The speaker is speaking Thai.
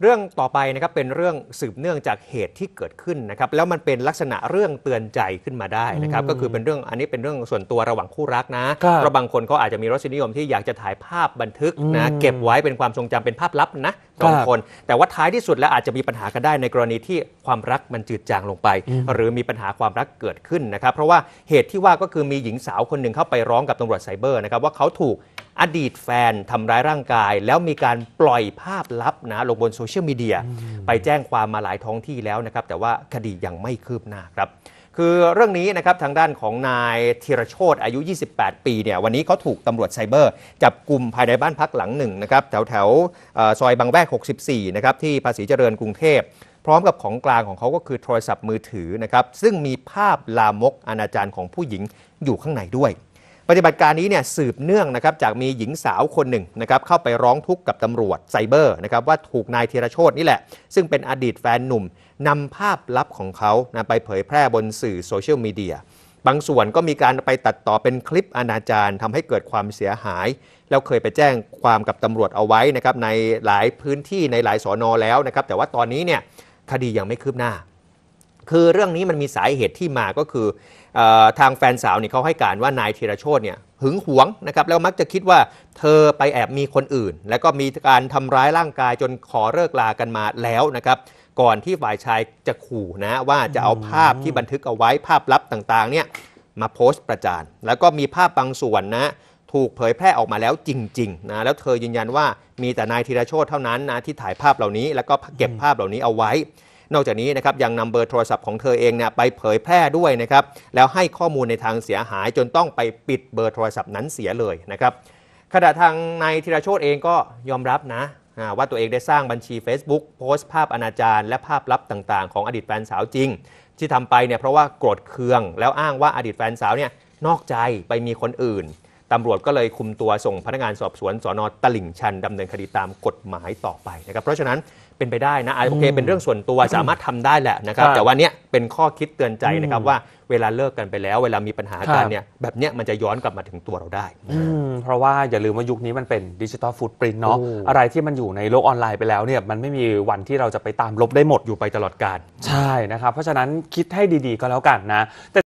เรื่องต่อไปนะครับเป็นเรื่องสืบเนื่องจากเหตุที่เกิดขึ้นนะครับแล้วมันเป็นลักษณะเรื่องเตือนใจขึ้นมาได้นะครับก็คือเป็นเรื่องอันนี้เป็นเรื่องส่วนตัวระหว่างคู่รักนะเพราะบางคนเขาอาจจะมีรสนิยมที่อยากจะถ่ายภาพบันทึกนะเก็บไว้เป็นความทรงจำเป็นภาพลับนะสองคน แต่ว่าท้ายที่สุดแล้วอาจจะมีปัญหากันได้ในกรณีที่ความรักมันจืดจางลงไป หรือมีปัญหาความรักเกิดขึ้นนะครับเพราะว่าเหตุที่ว่าก็คือมีหญิงสาวคนหนึ่งเข้าไปร้องกับตำรวจไซเบอร์นะครับว่าเขาถูกอดีตแฟน ทำร้ายร่างกายแล้วมีการปล่อยภาพลับนะ ลงบนโซเชียลมีเดีย ไปแจ้งความมาหลายท้องที่แล้วนะครับ แต่ว่าคดียังไม่คืบหน้าครับ คือเรื่องนี้นะครับ ทางด้านของนายธีรโชตอายุ 28 ปีเนี่ยวันนี้เขาถูกตำรวจไซเบอร์ จับกลุ่มภายในบ้านพักหลังหนึ่งนะครับแถวแถวซอยบางแวก 64 นะครับที่ภาษีเจริญกรุงเทพพร้อมกับของกลางของเขาก็คือโทรศัพท์มือถือนะครับซึ่งมีภาพลามกอนาจารของผู้หญิงอยู่ข้างในด้วยปฏิบัติการนี้เนี่ยสืบเนื่องนะครับจากมีหญิงสาวคนหนึ่งนะครับเข้าไปร้องทุกข์กับตำรวจ ไซเบอร์นะครับว่าถูกนายธีรโชตนี่แหละ ซึ่งเป็นอดีตแฟนหนุ่มนำภาพลับของเขานะไปเผยแพร่บนสื่อโซเชียลมีเดีย บางส่วนก็มีการไปตัดต่อเป็นคลิปอนาจารทำให้เกิดความเสียหาย แล้วเคยไปแจ้งความกับตำรวจเอาไว้นะครับในหลายพื้นที่ในหลายสอนอแล้วนะครับแต่ว่าตอนนี้เนี่ยคดียังไม่คืบหน้าคือเรื่องนี้มันมีสาเหตุที่มาก็คืออทางแฟนสาวเนี่ยเขาให้การว่านายธีรโชตเนี่ย หึงหวงนะครับ แล้วมักจะคิดว่าเธอไปแอบมีคนอื่น แล้วก็มีการทำร้ายร่างกายจนขอเลิกลากันมาแล้วนะครับก่อนที่ฝ่ายชายจะขู่นะ ว่าจะเอาภาพที่บันทึกเอาไว้ภาพลับต่างๆเนี่ยมาโพสต์ประจานแล้วก็มีภาพบางส่วนนะถูกเผยแพร่ออกมาแล้วจริงๆนะแล้วเธอยืนยันว่ามีแต่นายธีรโชตเท่านั้นนะที่ถ่ายภาพเหล่านี้แล้วก็เก็บภาพเหล่านี้เอาไว้นอกจากนี้นะครับยังนำเบอร์โทรศัพท์ของเธอเองเนี่ยไปเผยแพร่ด้วยนะครับแล้วให้ข้อมูลในทางเสียหายจนต้องไปปิดเบอร์โทรศัพท์นั้นเสียเลยนะครับขณะทางนายธีรโชตเองก็ยอมรับนะว่าตัวเองได้สร้างบัญชี Facebook โพสต์ภาพอนาจารและภาพลับต่างๆ ของอดีตแฟนสาวจริง ที่ทำไปเนี่ยเพราะว่าโกรธเคือง แล้วอ้างว่าอดีตแฟนสาวเนี่ยนอกใจไปมีคนอื่นตำรวจก็เลยคุมตัวส่งพนักงานสอบสวนสอนอตลิ่งชันดำเนินคดีตามกฎหมายต่อไปนะครับเพราะฉะนั้นเป็นไปได้นะโอเค เป็นเรื่องส่วนตัวสามารถทำได้แหละนะครับแต่วันนี้เป็นข้อคิดเตือนใจนะครับว่าเวลาเลิกกันไปแล้ว เวลามีปัญหากันเนี่ยแบบเนี้ยมันจะย้อนกลับมาถึงตัวเราได้เพราะว่าอย่าลืมว่ายุคนี้มันเป็นดิจิทัลฟุตปรินเนาะอะไรที่มันอยู่ในโลกออนไลน์ไปแล้วเนี่ยมันไม่มีวันที่เราจะไปตามลบได้หมดอยู่ไปตลอดกาลใช่นะครับเพราะฉะนั้นคิดให้ดีๆก็แล้วกันนะแต่